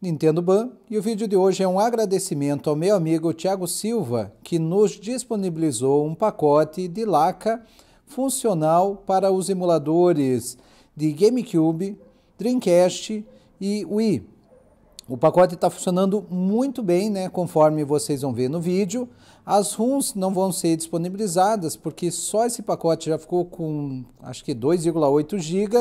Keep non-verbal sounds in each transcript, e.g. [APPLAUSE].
Nintendo Ban e o vídeo de hoje é um agradecimento ao meu amigo Thiago Silva, que nos disponibilizou um pacote de laca funcional para os emuladores de GameCube, Dreamcast e Wii. O pacote está funcionando muito bem, né? conforme vocês vão ver no vídeo. As ROMs não vão ser disponibilizadas, porque só esse pacote já ficou com acho que 2,8 GB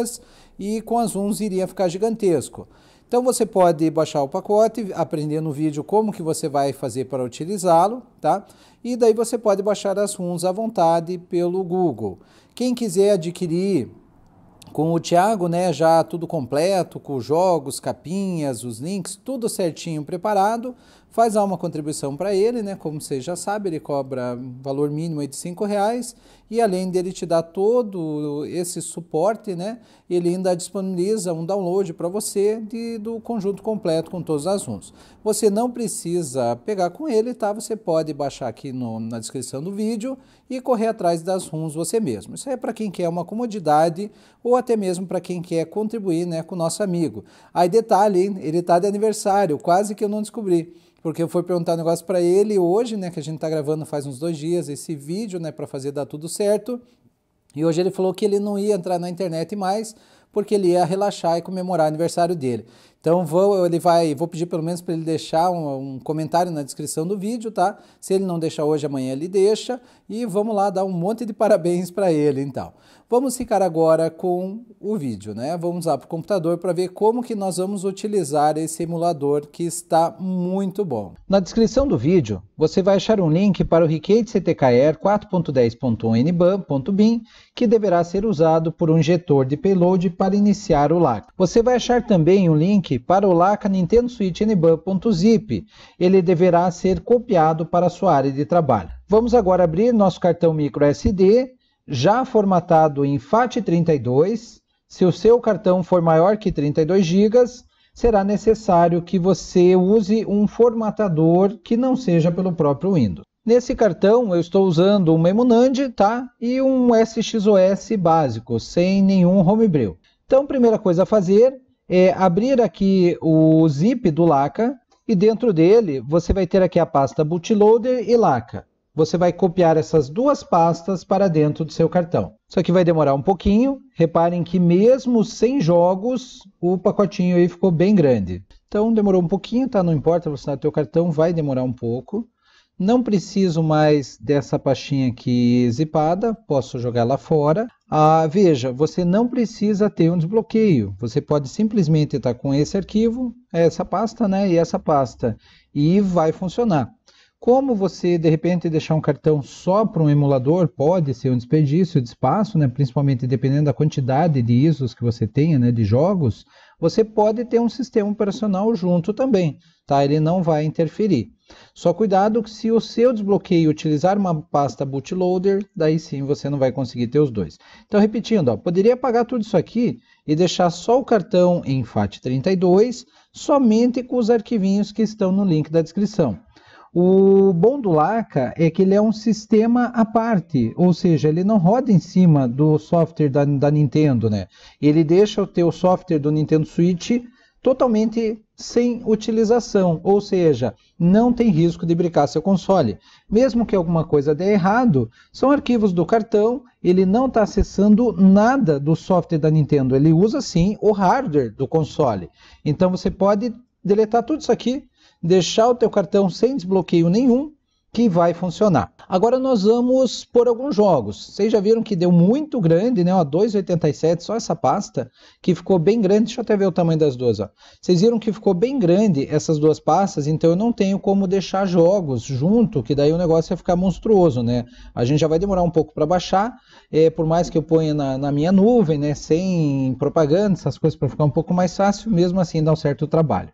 e com as ROMs iria ficar gigantesco. Então você pode baixar o pacote, aprender no vídeo como que você vai fazer para utilizá-lo, tá? E daí você pode baixar as runs à vontade pelo Google. Quem quiser adquirir com o Thiago, né, já tudo completo, com jogos, capinhas, os links, tudo certinho preparado, faz lá uma contribuição para ele, né? Como você já sabe, ele cobra valor mínimo de cinco reais e além dele te dar todo esse suporte, né? Ele ainda disponibiliza um download para você de, do conjunto completo com todos os assuntos. Você não precisa pegar com ele, tá? Você pode baixar aqui no, na descrição do vídeo e correr atrás das runs você mesmo. Isso é para quem quer uma comodidade ou até mesmo para quem quer contribuir, né, com o nosso amigo. Aí detalhe, hein? ele está de aniversário, quase que eu não descobri porque eu fui perguntar um negócio para ele hoje, né, que a gente está gravando faz uns dois dias esse vídeo, né, para fazer dar tudo certo. E hoje ele falou que ele não ia entrar na internet mais, porque ele ia relaxar e comemorar o aniversário dele. Então vou, ele vai, vou pedir pelo menos para ele deixar um, um, comentário na descrição do vídeo, tá? Se ele não deixar hoje, amanhã ele deixa e vamos lá dar um monte de parabéns para ele, então. Vamos ficar agora com o vídeo, né? Vamos lá para o computador para ver como que nós vamos utilizar esse emulador que está muito bom. Na descrição do vídeo, você vai achar um link para o Riquet CTKR 4.10.1nban.bin que deverá ser usado por um injetor de payload para iniciar o LAC. Você vai achar também um link para o LACA Nintendo Switch nban.zip. Ele deverá ser copiado para sua área de trabalho. Vamos agora abrir nosso cartão micro SD, já formatado em FAT32. Se o seu cartão for maior que 32 GB, será necessário que você use um formatador que não seja pelo próprio Windows. Nesse cartão eu estou usando um Memunand, tá? E um SXOS básico, sem nenhum homebrew. Então, primeira coisa a fazer é, abrir aqui o zip do Laca e dentro dele você vai ter aqui a pasta Bootloader e Laca. Você vai copiar essas duas pastas para dentro do seu cartão. Isso aqui vai demorar um pouquinho. Reparem que mesmo sem jogos, o pacotinho aí ficou bem grande. Então demorou um pouquinho, tá? Não importa, você do teu cartão vai demorar um pouco. Não preciso mais dessa pastinha aqui zipada, posso jogar lá fora. Ah, veja, você não precisa ter um desbloqueio. Você pode simplesmente estar com esse arquivo, essa pasta, né, e essa pasta, e vai funcionar. Como você de repente deixar um cartão só para um emulador pode ser um desperdício de espaço, né, principalmente dependendo da quantidade de ISOs que você tenha, né, de jogos. Você pode ter um sistema operacional junto também, tá? Ele não vai interferir. Só cuidado que se o seu desbloqueio utilizar uma pasta bootloader, daí sim você não vai conseguir ter os dois. Então repetindo, ó, poderia apagar tudo isso aqui e deixar só o cartão em FAT32, somente com os arquivinhos que estão no link da descrição. O bom do Laca é que ele é um sistema à parte, ou seja, ele não roda em cima do software da, da Nintendo, né? Ele deixa o teu software do Nintendo Switch totalmente sem utilização, ou seja, não tem risco de brincar seu console. Mesmo que alguma coisa dê errado, são arquivos do cartão, ele não está acessando nada do software da Nintendo, ele usa sim o hardware do console. Então você pode deletar tudo isso aqui, deixar o teu cartão sem desbloqueio nenhum que vai funcionar. Agora nós vamos por alguns jogos. Vocês já viram que deu muito grande, né? Ó, 2,87 só essa pasta, que ficou bem grande. Deixa eu até ver o tamanho das duas, ó. Vocês viram que ficou bem grande essas duas pastas, então eu não tenho como deixar jogos junto, que daí o negócio ia ficar monstruoso, né? A gente já vai demorar um pouco para baixar, é, por mais que eu ponha na, na minha nuvem, né? Sem propaganda, essas coisas para ficar um pouco mais fácil, mesmo assim dá um certo trabalho.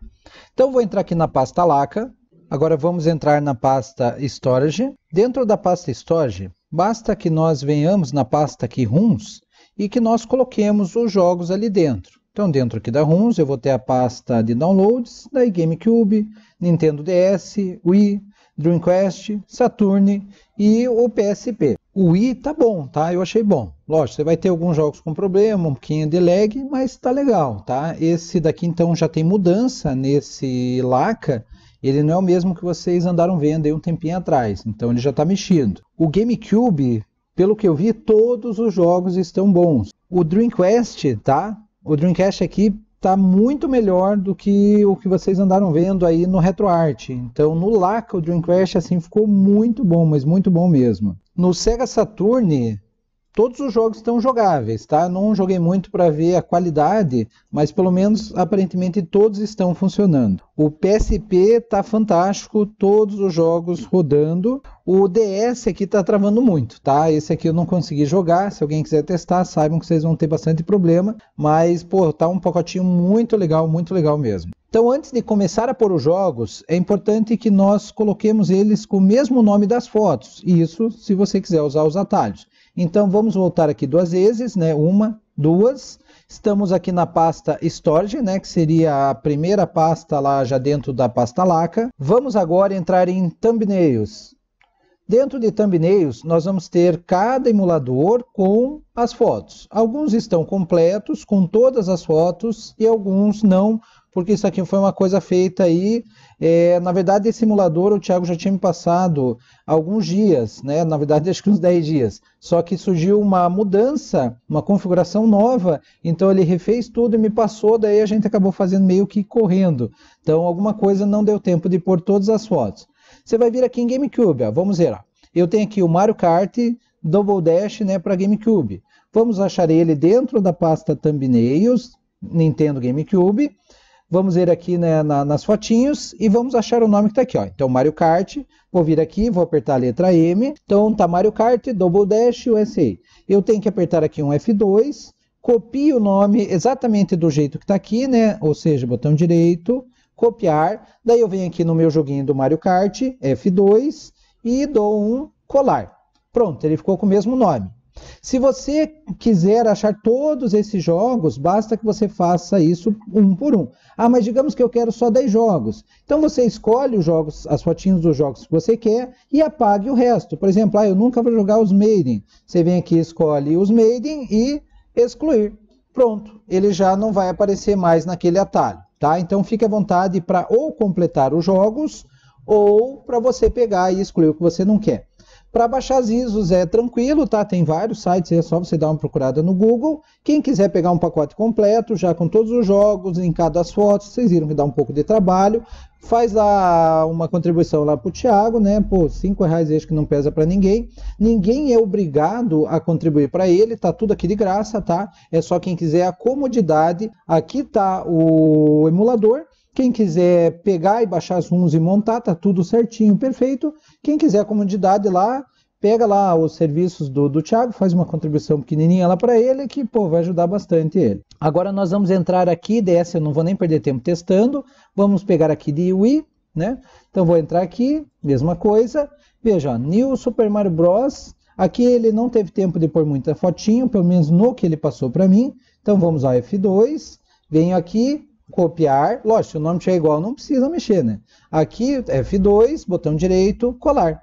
Então vou entrar aqui na pasta laca, Agora vamos entrar na pasta Storage. Dentro da pasta Storage, basta que nós venhamos na pasta aqui Runs e que nós coloquemos os jogos ali dentro. Então, dentro aqui da Runs, eu vou ter a pasta de downloads, da GameCube, Nintendo DS, Wii, Dreamcast, Saturn e o PSP. O Wii tá bom, tá? Eu achei bom. Lógico, você vai ter alguns jogos com problema, um pouquinho de lag, mas tá legal, tá? Esse daqui, então, já tem mudança nesse LACA, ele não é o mesmo que vocês andaram vendo aí um tempinho atrás. Então ele já está mexendo. O GameCube, pelo que eu vi, todos os jogos estão bons. O Dreamcast, tá? O Dreamcast aqui está muito melhor do que o que vocês andaram vendo aí no RetroArt. Então, no LACA, o Dreamcast assim ficou muito bom, mas muito bom mesmo. No Sega Saturn, todos os jogos estão jogáveis, tá? Não joguei muito para ver a qualidade, mas pelo menos aparentemente todos estão funcionando. O PSP tá fantástico, todos os jogos rodando. O DS aqui tá travando muito, tá? Esse aqui eu não consegui jogar. Se alguém quiser testar, saibam que vocês vão ter bastante problema, mas pô, tá um pacotinho muito legal, muito legal mesmo. Então, antes de começar a pôr os jogos, é importante que nós coloquemos eles com o mesmo nome das fotos. Isso, se você quiser usar os atalhos. Então vamos voltar aqui duas vezes, né? Uma, duas. Estamos aqui na pasta Storage, né, que seria a primeira pasta lá já dentro da pasta Laca. Vamos agora entrar em Thumbnails. Dentro de Thumbnails, nós vamos ter cada emulador com as fotos. Alguns estão completos, com todas as fotos, e alguns não porque isso aqui foi uma coisa feita aí. É, na verdade, esse simulador o Thiago já tinha me passado alguns dias, né? Na verdade, [LAUGHS] acho que uns 10 dias. Só que surgiu uma mudança, uma configuração nova, então ele refez tudo e me passou, daí a gente acabou fazendo meio que correndo. Então, alguma coisa não deu tempo de pôr todas as fotos. Você vai vir aqui em GameCube, ó, vamos ver. Ó. Eu tenho aqui o Mario Kart Double Dash né, para GameCube. Vamos achar ele dentro da pasta Thumbnails, Nintendo GameCube. Vamos ir aqui né, na, nas fotinhos e vamos achar o nome que está aqui. Ó. Então, Mario Kart, vou vir aqui, vou apertar a letra M. Então, tá Mario Kart, Double Dash USA. Eu tenho que apertar aqui um F2, copio o nome exatamente do jeito que está aqui, né? ou seja, botão direito, copiar. Daí eu venho aqui no meu joguinho do Mario Kart, F2, e dou um colar. Pronto, ele ficou com o mesmo nome. Se você quiser achar todos esses jogos, basta que você faça isso um por um. Ah, mas digamos que eu quero só 10 jogos. Então você escolhe os jogos, as fotinhas dos jogos que você quer e apague o resto. Por exemplo, ah, eu nunca vou jogar os Maiden. Você vem aqui, escolhe os Maiden e excluir. Pronto, ele já não vai aparecer mais naquele atalho, tá? Então fique à vontade para ou completar os jogos ou para você pegar e excluir o que você não quer. Para baixar as ISOs é tranquilo, tá? Tem vários sites, é só você dar uma procurada no Google. Quem quiser pegar um pacote completo, já com todos os jogos, em cada fotos, vocês viram que dá um pouco de trabalho. Faz lá uma contribuição lá para o Thiago, né? Pô, cinco reais acho que não pesa para ninguém. Ninguém é obrigado a contribuir para ele, tá tudo aqui de graça, tá? É só quem quiser a comodidade. Aqui tá o emulador quem quiser pegar e baixar as ROMs e montar, tá tudo certinho, perfeito. Quem quiser a comodidade lá, pega lá os serviços do, do Thiago, faz uma contribuição pequenininha lá para ele, que pô, vai ajudar bastante ele. Agora nós vamos entrar aqui, dessa eu não vou nem perder tempo testando, vamos pegar aqui de UI, né? Então vou entrar aqui, mesma coisa, veja, New Super Mario Bros. Aqui ele não teve tempo de pôr muita fotinho, pelo menos no que ele passou para mim. Então vamos ao F2, venho aqui, copiar, lógico, se o nome tiver igual, não precisa mexer, né? Aqui, F2, botão direito, colar.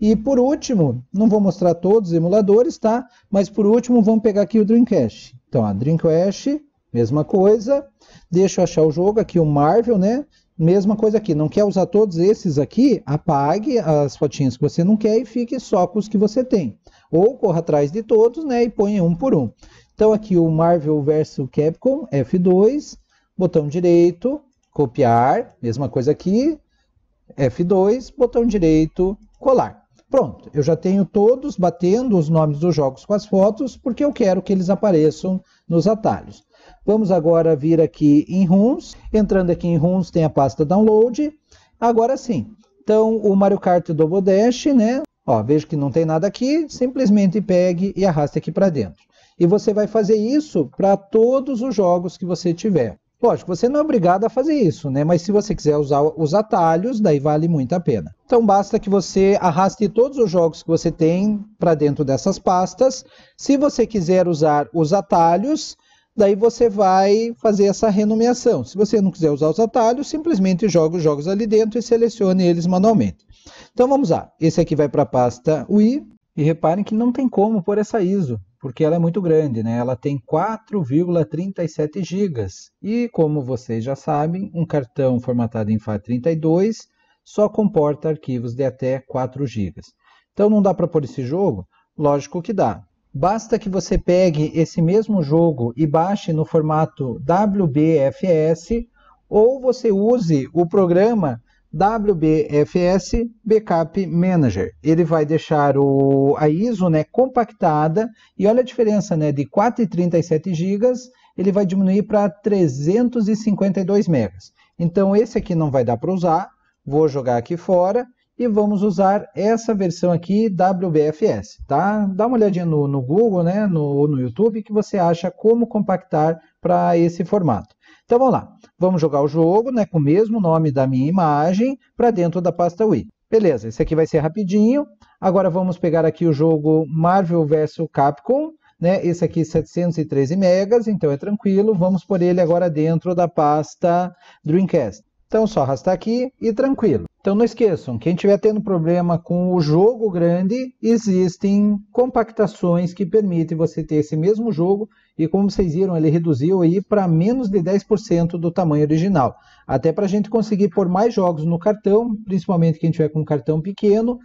E por último, não vou mostrar todos os emuladores, tá? Mas por último, vamos pegar aqui o Dreamcast. Então, a Dreamcast, mesma coisa. Deixa eu achar o jogo aqui, o Marvel, né? Mesma coisa aqui, não quer usar todos esses aqui, apague as fotinhas que você não quer e fique só com os que você tem. Ou corra atrás de todos, né, e ponha um por um. Então aqui o Marvel vs Capcom F2, botão direito, copiar, mesma coisa aqui, F2, botão direito, colar. Pronto, eu já tenho todos batendo os nomes dos jogos com as fotos, porque eu quero que eles apareçam nos atalhos. Vamos agora vir aqui em ROMs, entrando aqui em ROMs tem a pasta Download, agora sim. Então, o Mario Kart Double Dash, né? Ó, vejo que não tem nada aqui, simplesmente pegue e arraste aqui para dentro. E você vai fazer isso para todos os jogos que você tiver. Lógico, você não é obrigado a fazer isso, né? Mas se você quiser usar os atalhos, daí vale muito a pena. Então basta que você arraste todos os jogos que você tem para dentro dessas pastas. Se você quiser usar os atalhos, daí você vai fazer essa renomeação. Se você não quiser usar os atalhos, simplesmente joga os jogos ali dentro e selecione eles manualmente. Então vamos lá. Esse aqui vai para a pasta Wii E reparem que não tem como pôr essa ISO porque ela é muito grande, né? Ela tem 4,37 GB. E como vocês já sabem, um cartão formatado em FAT32 só comporta arquivos de até 4 GB. Então não dá para pôr esse jogo? Lógico que dá. Basta que você pegue esse mesmo jogo e baixe no formato WBFS ou você use o programa WBFS Backup Manager. Ele vai deixar o, a ISO né, compactada e olha a diferença né, de 4,37 GB, ele vai diminuir para 352 MB. Então esse aqui não vai dar para usar, vou jogar aqui fora e vamos usar essa versão aqui WBFS, tá? Dá uma olhadinha no, no Google, né, no, no YouTube, que você acha como compactar para esse formato. Então vamos lá, vamos jogar o jogo né, com o mesmo nome da minha imagem para dentro da pasta Wii. Beleza, esse aqui vai ser rapidinho. Agora vamos pegar aqui o jogo Marvel vs Capcom, né? Esse aqui 713 megas, então é tranquilo. Vamos por ele agora dentro da pasta Dreamcast. Então só arrastar aqui e tranquilo. Então não esqueçam, quem estiver tendo problema com o jogo grande, existem compactações que permitem você ter esse mesmo jogo e como vocês viram, ele reduziu aí para menos de 10% do tamanho original. Até para a gente conseguir pôr mais jogos no cartão, principalmente quem tiver com um cartão pequeno,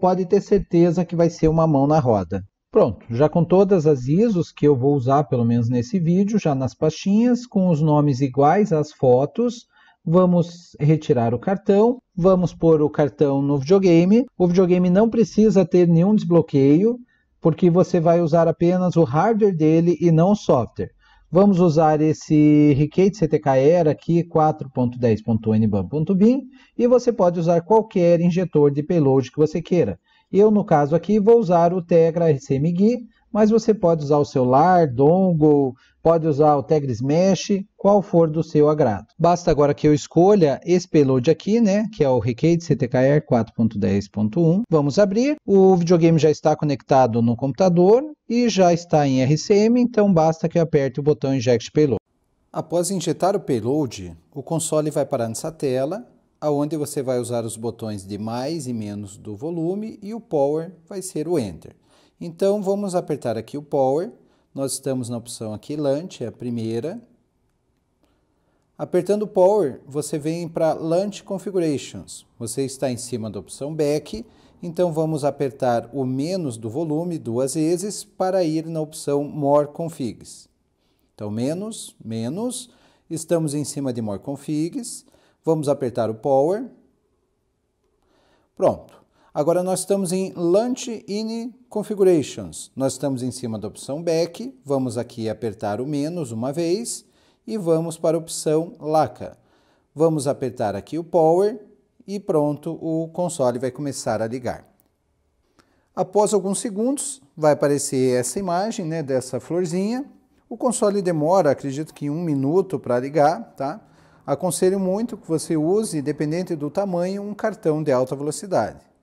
pode ter certeza que vai ser uma mão na roda. Pronto, já com todas as ISOs que eu vou usar, pelo menos nesse vídeo, já nas pastinhas, com os nomes iguais às fotos, vamos retirar o cartão, vamos pôr o cartão no videogame. O videogame não precisa ter nenhum desbloqueio, porque você vai usar apenas o hardware dele e não o software. Vamos usar esse Recade CTKR aqui, 4.10.nbam.bin, e você pode usar qualquer injetor de payload que você queira. Eu, no caso aqui, vou usar o Tegra RCMGui mas você pode usar o celular, dongle, pode usar o Tegris Mesh, qual for do seu agrado. Basta agora que eu escolha esse payload aqui, né, que é o Recade CTKR 4.10.1. Vamos abrir. O videogame já está conectado no computador e já está em RCM, então basta que eu aperte o botão Inject Payload. Após injetar o payload, o console vai parar nessa tela, aonde você vai usar os botões de mais e menos do volume e o power vai ser o enter. Então, vamos apertar aqui o Power. Nós estamos na opção aqui Launch, é a primeira. Apertando o Power, você vem para Launch Configurations. Você está em cima da opção Back, então vamos apertar o menos do volume duas vezes para ir na opção More Configs. Então, menos, menos, estamos em cima de More Configs, vamos apertar o Power. Pronto. Agora nós estamos em Launch in Configurations. Nós estamos em cima da opção Back, vamos aqui apertar o menos uma vez e vamos para a opção Laca. Vamos apertar aqui o Power e pronto, o console vai começar a ligar. Após alguns segundos, vai aparecer essa imagem né, dessa florzinha. O console demora, acredito que um minuto para ligar, tá? Aconselho muito que você use, dependente do tamanho, um cartão de alta velocidade.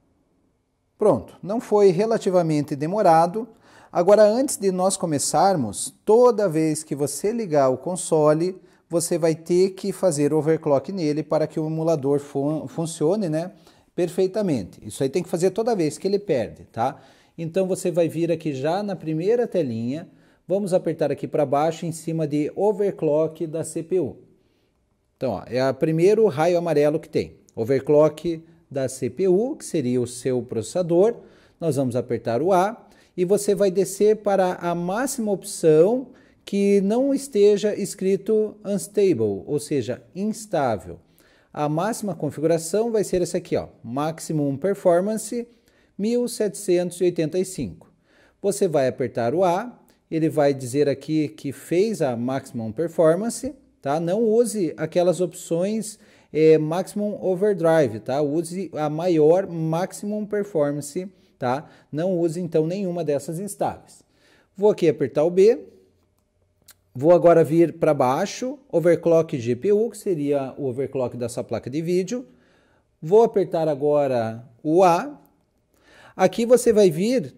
Pronto, não foi relativamente demorado. Agora, antes de nós começarmos, toda vez que você ligar o console, você vai ter que fazer overclock nele para que o emulador fun funcione né, perfeitamente. Isso aí tem que fazer toda vez que ele perde, tá? Então você vai vir aqui já na primeira telinha, vamos apertar aqui para baixo em cima de overclock da CPU. Então, ó, é o primeiro raio amarelo que tem, overclock da CPU, que seria o seu processador. Nós vamos apertar o A e você vai descer para a máxima opção que não esteja escrito unstable, ou seja, instável. A máxima configuração vai ser essa aqui, ó, Maximum Performance 1785. Você vai apertar o A, ele vai dizer aqui que fez a Maximum Performance, tá? Não use aquelas opções é, Maximum Overdrive, tá? Use a maior Maximum Performance, tá? Não use então nenhuma dessas instáveis. Vou aqui apertar o B. Vou agora vir para baixo, Overclock GPU, que seria o overclock da sua placa de vídeo. Vou apertar agora o A. Aqui você vai vir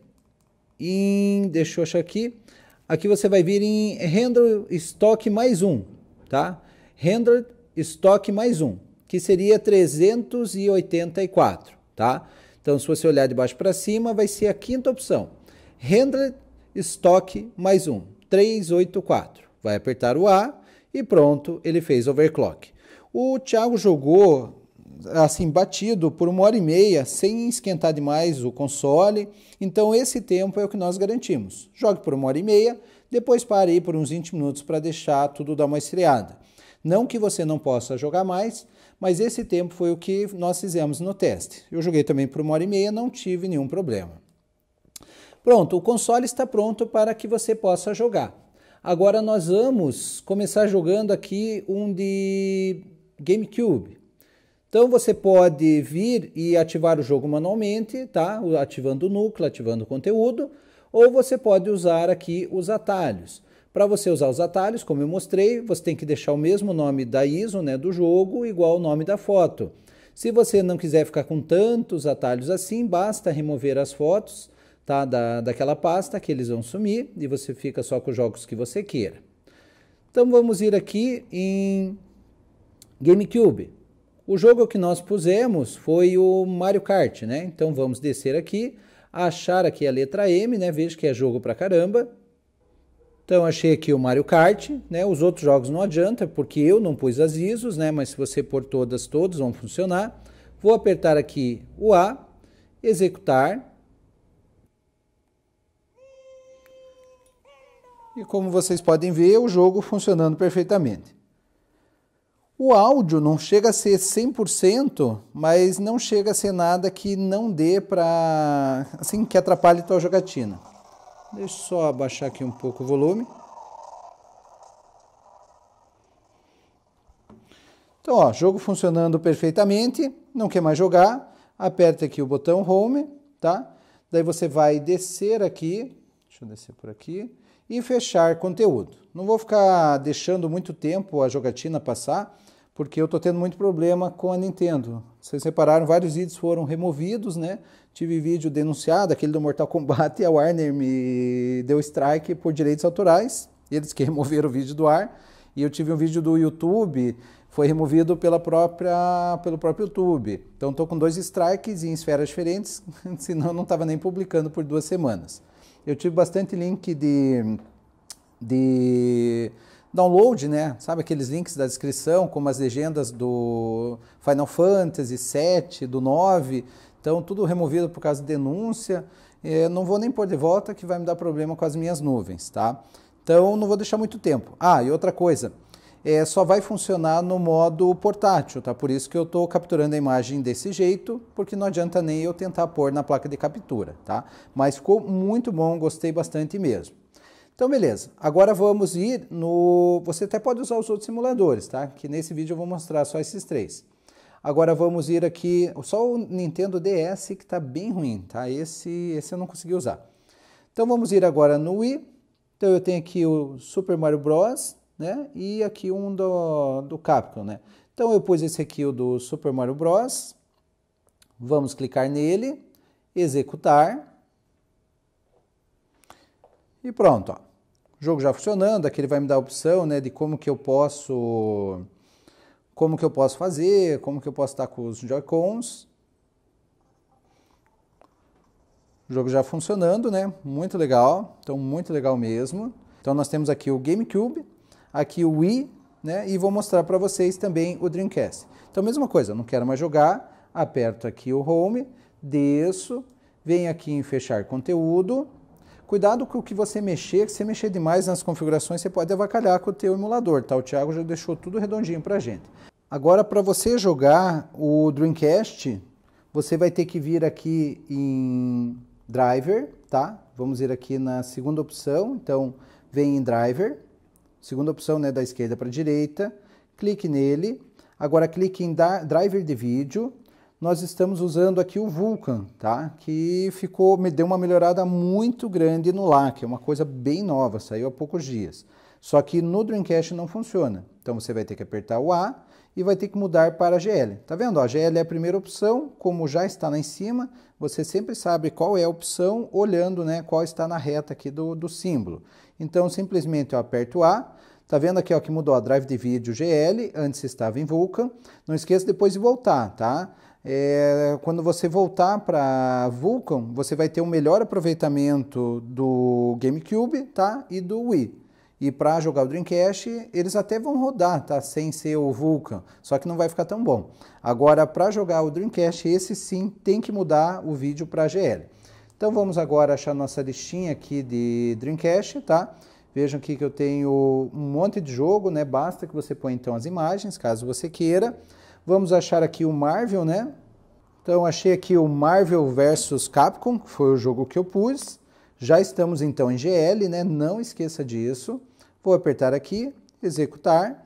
em, deixa eu achar aqui, aqui você vai vir em Render Stock mais um, tá? Render Stock mais um que seria 384, tá? Então, se você olhar de baixo para cima, vai ser a quinta opção. Handle estoque mais um, 384. Vai apertar o A e pronto, ele fez overclock. O Thiago jogou assim batido por uma hora e meia, sem esquentar demais o console. Então esse tempo é o que nós garantimos. Jogue por uma hora e meia, depois pare aí por uns 20 minutos para deixar tudo dar uma estreada. Não que você não possa jogar mais, mas esse tempo foi o que nós fizemos no teste. Eu joguei também por uma hora e meia, não tive nenhum problema. Pronto, o console está pronto para que você possa jogar. Agora nós vamos começar jogando aqui um de GameCube. Então você pode vir e ativar o jogo manualmente, tá? Ativando o núcleo, ativando o conteúdo, ou você pode usar aqui os atalhos. Para você usar os atalhos, como eu mostrei, você tem que deixar o mesmo nome da ISO, né, do jogo, igual o nome da foto. Se você não quiser ficar com tantos atalhos assim, basta remover as fotos tá, da, daquela pasta que eles vão sumir e você fica só com os jogos que você queira. Então vamos ir aqui em GameCube. O jogo que nós pusemos foi o Mario Kart, né? Então vamos descer aqui, achar aqui a letra M, né? Veja que é jogo pra caramba. Então achei aqui o Mario Kart, né? Os outros jogos não adianta, porque eu não pus as ISOs, né? Mas se você pôr todas, todos vão funcionar. Vou apertar aqui o A, executar. E como vocês podem ver, o jogo funcionando perfeitamente. O áudio não chega a ser 100%, mas não chega a ser nada que não dê para assim que atrapalhe tua jogatina. Deixa eu só abaixar aqui um pouco o volume. Então, ó, jogo funcionando perfeitamente, não quer mais jogar, aperta aqui o botão Home, tá? Daí você vai descer aqui, deixa eu descer por aqui, e fechar conteúdo. Não vou ficar deixando muito tempo a jogatina passar, porque eu estou tendo muito problema com a Nintendo. Vocês repararam, vários vídeos foram removidos, né? Tive vídeo denunciado, aquele do Mortal Kombat, e a Warner me deu strike por direitos autorais, eles que [LAUGHS] removeram o vídeo do ar. E eu tive um vídeo do YouTube, foi removido pela própria, pelo próprio YouTube. Então estou com dois strikes em esferas diferentes, [LAUGHS] senão não estava nem publicando por duas semanas. Eu tive bastante link de, de download, né? Sabe aqueles links da descrição, como as legendas do Final Fantasy 7, do 9. Então, tudo removido por causa de denúncia. É, não vou nem pôr de volta, que vai me dar problema com as minhas nuvens, tá? Então, não vou deixar muito tempo. Ah, e outra coisa. É, só vai funcionar no modo portátil, tá? Por isso que eu estou capturando a imagem desse jeito, porque não adianta nem eu tentar pôr na placa de captura, tá? Mas ficou muito bom, gostei bastante mesmo. Então, beleza. Agora vamos ir no... Você até pode usar os outros simuladores, tá? Que nesse vídeo eu vou mostrar só esses três. Agora vamos ir aqui... Só o Nintendo DS que está bem ruim, tá? Esse, esse eu não consegui usar. Então, vamos ir agora no Wii. Então, eu tenho aqui o Super Mario Bros., né? E aqui um do, do Capcom, né? Então, eu pus esse aqui, o do Super Mario Bros., Vamos clicar nele, executar. E pronto, ó. o jogo já funcionando, aqui ele vai me dar a opção né, de como que eu posso como que eu posso fazer, como que eu posso estar com os Joy-Cons. O jogo já funcionando, né? Muito legal, então muito legal mesmo. Então nós temos aqui o GameCube, aqui o Wii, né? E vou mostrar para vocês também o Dreamcast. Então mesma coisa, não quero mais jogar, aperto aqui o Home, desço, venho aqui em Fechar Conteúdo, Cuidado com o que você mexer, que se mexer demais nas configurações, você pode avacalhar com o teu emulador, tá? O Thiago já deixou tudo redondinho pra gente. Agora, para você jogar o Dreamcast, você vai ter que vir aqui em Driver, tá? Vamos ir aqui na segunda opção, então vem em Driver, segunda opção né, da esquerda para a direita, clique nele, agora clique em Driver de vídeo, nós estamos usando aqui o Vulkan, tá? Que ficou, me deu uma melhorada muito grande no LAC, é uma coisa bem nova, saiu há poucos dias. Só que no Dreamcast não funciona. Então você vai ter que apertar o A e vai ter que mudar para a GL. Tá vendo? A GL é a primeira opção, como já está lá em cima, você sempre sabe qual é a opção olhando, né, qual está na reta aqui do, do símbolo. Então simplesmente eu aperto o A, Tá vendo aqui ó, que mudou a drive de vídeo GL, antes estava em Vulkan. Não esqueça depois de voltar, tá? é, quando você voltar para Vulkan, você vai ter um melhor aproveitamento do GameCube tá? e do Wii. E para jogar o Dreamcast, eles até vão rodar, tá? Sem ser o Vulkan, só que não vai ficar tão bom. Agora, para jogar o Dreamcast, esse sim tem que mudar o vídeo para GL. Então vamos agora achar nossa listinha aqui de Dreamcast, tá? Vejam aqui que eu tenho um monte de jogo, né? Basta que você põe então as imagens, caso você queira. Vamos achar aqui o Marvel, né? Então achei aqui o Marvel versus Capcom, que foi o jogo que eu pus. Já estamos então em GL, né? Não esqueça disso. Vou apertar aqui, executar.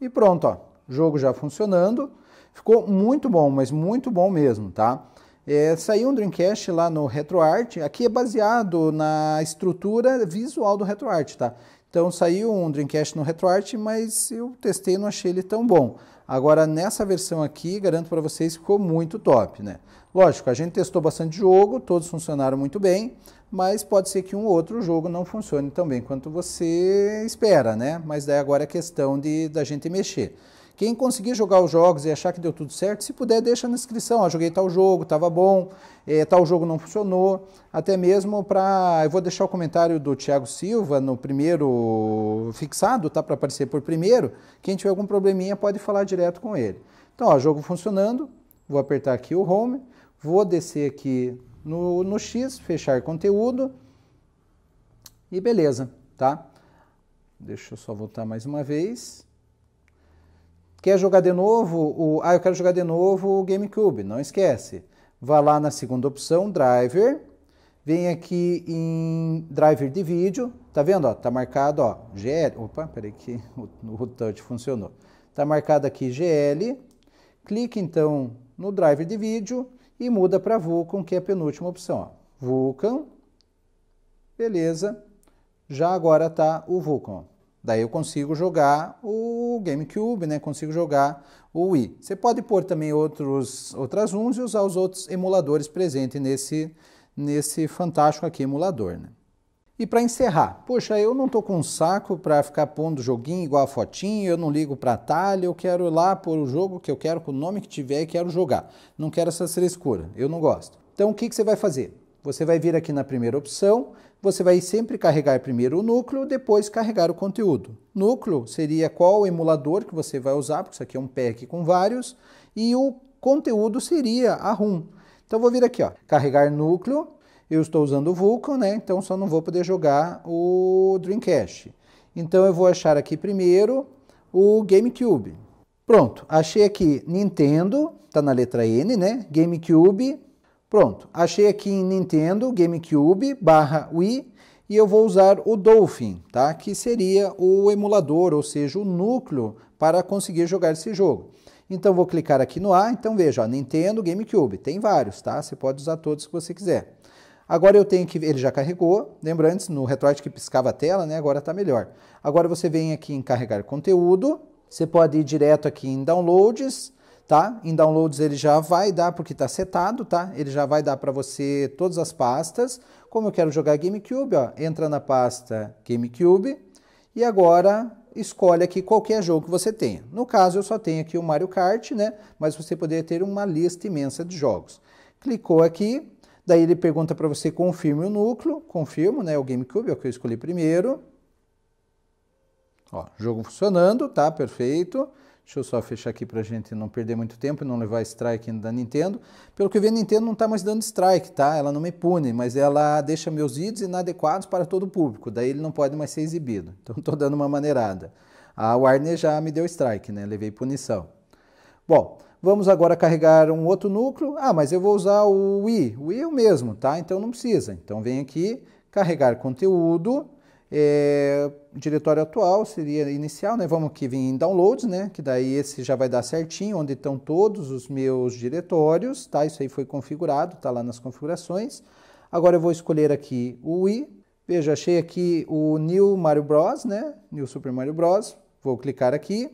E pronto, ó. Jogo já funcionando. Ficou muito bom, mas muito bom mesmo, tá? É, saiu um Dreamcast lá no RetroArt. Aqui é baseado na estrutura visual do RetroArt, tá? Então saiu um Dreamcast no RetroArch, mas eu testei e não achei ele tão bom. Agora nessa versão aqui, garanto para vocês, ficou muito top, né? Lógico, a gente testou bastante jogo, todos funcionaram muito bem, mas pode ser que um outro jogo não funcione tão bem quanto você espera, né? Mas daí agora é questão de da gente mexer. Quem conseguir jogar os jogos e achar que deu tudo certo, se puder, deixa na inscrição. Ah, joguei tal jogo, estava bom, é, tal jogo não funcionou. Até mesmo para. Eu vou deixar o comentário do Thiago Silva no primeiro fixado, tá? Para aparecer por primeiro. Quem tiver algum probleminha pode falar direto com ele. Então, ó, jogo funcionando. Vou apertar aqui o Home. Vou descer aqui no, no X, fechar conteúdo. E beleza, tá? Deixa eu só voltar mais uma vez. Quer jogar de novo? O, ah, eu quero jogar de novo o GameCube. Não esquece. Vá lá na segunda opção, Driver. Vem aqui em Driver de vídeo. Tá vendo? Ó, tá marcado, ó, GL. Opa, peraí que [LAUGHS] o, o touch funcionou. Tá marcado aqui GL. Clique então no Driver de vídeo e muda para Vulkan, que é a penúltima opção. Ó. Vulkan. Beleza. Já agora tá o Vulkan. Daí eu consigo jogar o GameCube, né? consigo jogar o Wii. Você pode pôr também outros, outras uns e usar os outros emuladores presentes nesse, nesse fantástico aqui emulador. Né? E para encerrar, poxa, eu não estou com um saco para ficar pondo joguinho igual a fotinho, eu não ligo para atalho, eu quero ir lá pôr o jogo que eu quero, com o nome que tiver e quero jogar. Não quero essa frescura, eu não gosto. Então o que, que você vai fazer? Você vai vir aqui na primeira opção, você vai sempre carregar primeiro o núcleo, depois carregar o conteúdo. Núcleo seria qual emulador que você vai usar, porque isso aqui é um pack com vários, e o conteúdo seria a ROM. Então vou vir aqui, ó, carregar núcleo, eu estou usando o Vulkan, né? Então só não vou poder jogar o Dreamcast. Então eu vou achar aqui primeiro o GameCube. Pronto, achei aqui Nintendo, tá na letra N, né? GameCube, Pronto, achei aqui em Nintendo, GameCube, barra Wii, e eu vou usar o Dolphin, tá? que seria o emulador, ou seja, o núcleo para conseguir jogar esse jogo. Então vou clicar aqui no A, então veja, ó, Nintendo, GameCube, tem vários, tá? Você pode usar todos que você quiser. Agora eu tenho que, ele já carregou, lembra antes no Retroid que piscava a tela, né? Agora está melhor. Agora você vem aqui em carregar conteúdo, você pode ir direto aqui em downloads, tá? Em downloads ele já vai dar, porque está setado, tá? Ele já vai dar para você todas as pastas. Como eu quero jogar GameCube, ó, entra na pasta GameCube e agora escolhe aqui qualquer jogo que você tenha. No caso, eu só tenho aqui o Mario Kart, né? Mas você poderia ter uma lista imensa de jogos. Clicou aqui, daí ele pergunta para você confirme o núcleo, confirmo, né? O GameCube é o que eu escolhi primeiro. Ó, jogo funcionando, tá? Perfeito. Deixa eu só fechar aqui para a gente não perder muito tempo e não levar strike da Nintendo. Pelo que eu vi, a Nintendo não está mais dando strike, tá? Ela não me pune, mas ela deixa meus vídeos inadequados para todo o público. Daí ele não pode mais ser exibido. [LAUGHS] Então estou dando uma maneirada. A Warner já me deu strike, né? Levei punição. Bom, vamos agora carregar um outro núcleo. Ah, mas eu vou usar o Wii. O Wii é o mesmo, tá? Então não precisa. Então vem aqui, carregar conteúdo é, o diretório atual seria inicial, né? Vamos aqui vem em downloads, né? Que daí esse já vai dar certinho, onde estão todos os meus diretórios, tá? Isso aí foi configurado, tá lá nas configurações. Agora eu vou escolher aqui o Wii. Veja, achei aqui o New Mario Bros, né? New Super Mario Bros. Vou clicar aqui.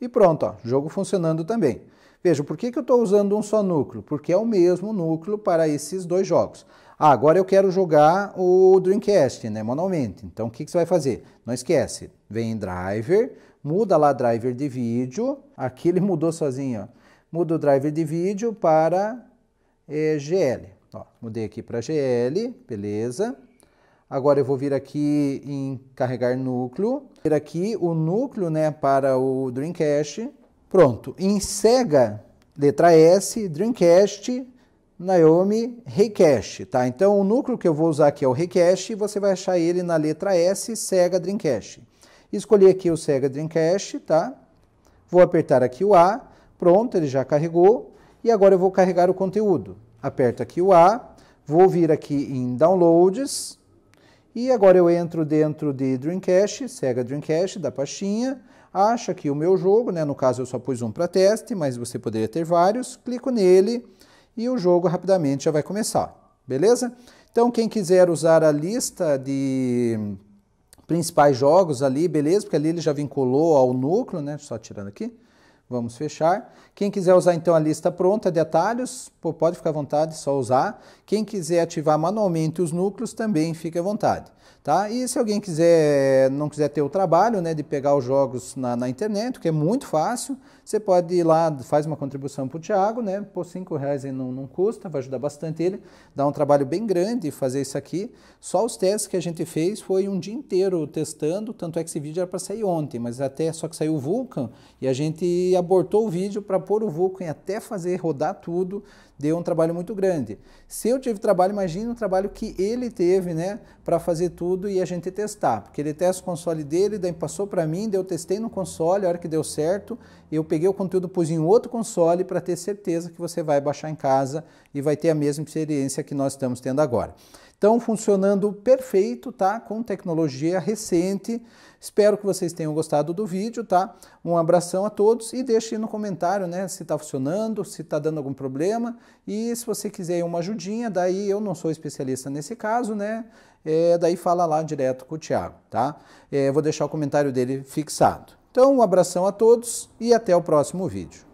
E pronto, ó, jogo funcionando também. Veja, por que, que eu estou usando um só núcleo? Porque é o mesmo núcleo para esses dois jogos. Ah, agora eu quero jogar o Dreamcast, né, manualmente. Então, o que, que você vai fazer? Não esquece, vem em Driver, muda lá Driver de vídeo. Aqui ele [LAUGHS] mudou sozinho, ó. Muda o Driver de vídeo para é, eh, GL. Ó, mudei aqui para GL, beleza. Agora eu vou vir aqui em carregar núcleo, vir aqui o núcleo né, para o Dreamcast, Pronto. Em Sega, letra S, Dreamcast, Naomi, Recache, tá? Então o núcleo que eu vou usar aqui é o Recache e você vai achar ele na letra S, Sega Dreamcast. Escolhi aqui o Sega Dreamcast, tá? Vou apertar aqui o A, pronto, ele já carregou. E agora eu vou carregar o conteúdo. Aperto aqui o A, vou vir aqui em Downloads. E agora eu entro dentro de Dreamcast, Sega Dreamcast, da pastinha acha aqui o meu jogo, né? no caso eu só pus um para teste, mas você poderia ter vários, clico nele e o jogo rapidamente já vai começar, beleza? Então quem quiser usar a lista de principais jogos ali, beleza? Porque ali ele já vinculou ao núcleo, né? só tirando aqui, vamos fechar. Quem quiser usar então a lista pronta de atalhos, pô, pode ficar à vontade, só usar. Quem quiser ativar manualmente os núcleos também fica à vontade. Tá? E se alguém quiser, não quiser ter o trabalho né, de pegar os jogos na, na internet, que é muito fácil, você pode ir lá, faz uma contribuição para o Thiago, né? Por cinco reais não, não custa, vai ajudar bastante ele. Dá um trabalho bem grande fazer isso aqui. Só os testes que a gente fez foi um dia inteiro testando, tanto é que esse vídeo era para sair ontem, mas até só que saiu o Vulcan e a gente abortou o vídeo para pôr o Vulcan e até fazer rodar tudo, deu um trabalho muito grande. Se eu eu tive trabalho, imagina o trabalho que ele teve, né, para fazer tudo e a gente testar, porque ele testa o console dele, daí passou para mim, daí eu testei no console, a hora que deu certo, eu peguei o conteúdo, pus em outro console para ter certeza que você vai baixar em casa e vai ter a mesma experiência que nós estamos tendo agora. Estão funcionando perfeito, tá? Com tecnologia recente. Espero que vocês tenham gostado do vídeo, tá? Um abração a todos e deixe no comentário, né, se está funcionando, se está dando algum problema e se você quiser uma ajudinha, daí eu não sou especialista nesse caso, né? É, daí fala lá direto com o Thiago, tá? É, vou deixar o comentário dele fixado. Então, um abração a todos e até o próximo vídeo.